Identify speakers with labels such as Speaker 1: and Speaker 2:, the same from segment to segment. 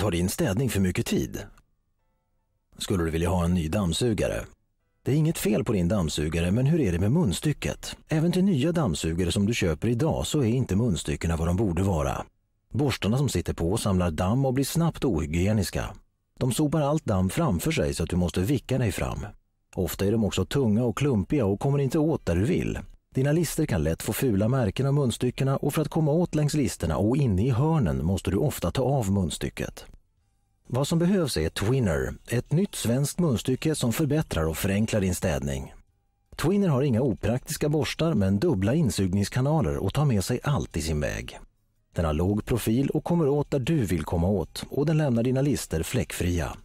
Speaker 1: Tar din städning för mycket tid? Skulle du vilja ha en ny dammsugare? Det är inget fel på din dammsugare, men hur är det med munstycket? Även till nya dammsugare som du köper idag så är inte munstyckena vad de borde vara. Borstarna som sitter på samlar damm och blir snabbt ohygieniska. De sopar allt damm framför sig så att du måste vicka dig fram. Ofta är de också tunga och klumpiga och kommer inte åt där du vill. Dina lister kan lätt få fula märken av munstyckena och för att komma åt längs listerna och inne i hörnen måste du ofta ta av munstycket. Vad som behövs är Twinner, ett nytt svenskt munstycke som förbättrar och förenklar din städning. Twinner har inga opraktiska borstar men dubbla insugningskanaler och tar med sig allt i sin väg. Den har låg profil och kommer åt där du vill komma åt och den lämnar dina lister fläckfria.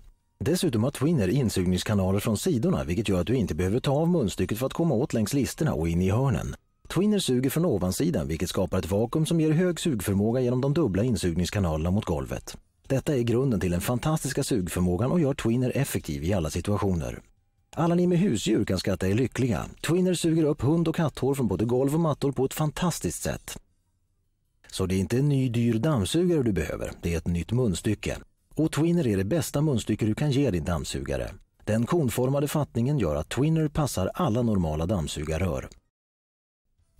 Speaker 1: Dessutom har Twinner insugningskanaler från sidorna vilket gör att du inte behöver ta av munstycket för att komma åt längs listerna och in i hörnen. Twinner suger från ovansidan vilket skapar ett vakuum som ger hög sugförmåga genom de dubbla insugningskanalerna mot golvet. Detta är grunden till den fantastiska sugförmågan och gör Twinner effektiv i alla situationer. Alla ni med husdjur kan skratta er lyckliga. Twinner suger upp hund och katthår från både golv och mattor på ett fantastiskt sätt. Så det är inte en ny dyr dammsugare du behöver, det är ett nytt munstycke. Och Twinner är det bästa munstycke du kan ge din dammsugare. Den konformade fattningen gör att Twinner passar alla normala dammsugarrör.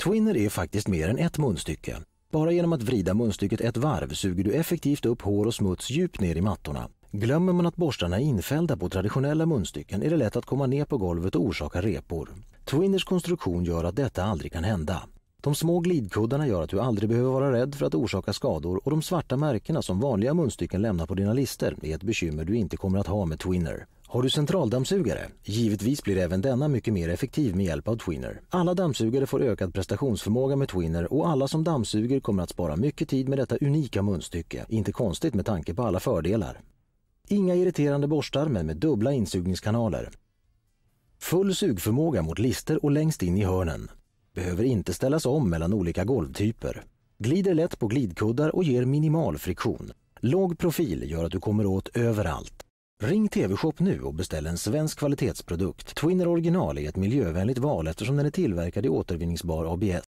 Speaker 1: Twinner är faktiskt mer än ett munstycke. Bara genom att vrida munstycket ett varv suger du effektivt upp hår och smuts djupt ner i mattorna. Glömmer man att borstarna är infällda på traditionella munstycken är det lätt att komma ner på golvet och orsaka repor. Twinners konstruktion gör att detta aldrig kan hända. De små glidkuddarna gör att du aldrig behöver vara rädd för att orsaka skador och de svarta märkena som vanliga munstycken lämnar på dina lister är ett bekymmer du inte kommer att ha med Twinner. Har du centraldammsugare? Givetvis blir även denna mycket mer effektiv med hjälp av Twinner. Alla dammsugare får ökad prestationsförmåga med Twinner och alla som dammsuger kommer att spara mycket tid med detta unika munstycke. Inte konstigt med tanke på alla fördelar. Inga irriterande borstar men med dubbla insugningskanaler. Full sugförmåga mot lister och längst in i hörnen. Behöver inte ställas om mellan olika golvtyper. Glider lätt på glidkuddar och ger minimal friktion. Låg profil gör att du kommer åt överallt. Ring TV-shop nu och beställ en svensk kvalitetsprodukt. Twinner original är ett miljövänligt val eftersom den är tillverkad i återvinningsbar ABS.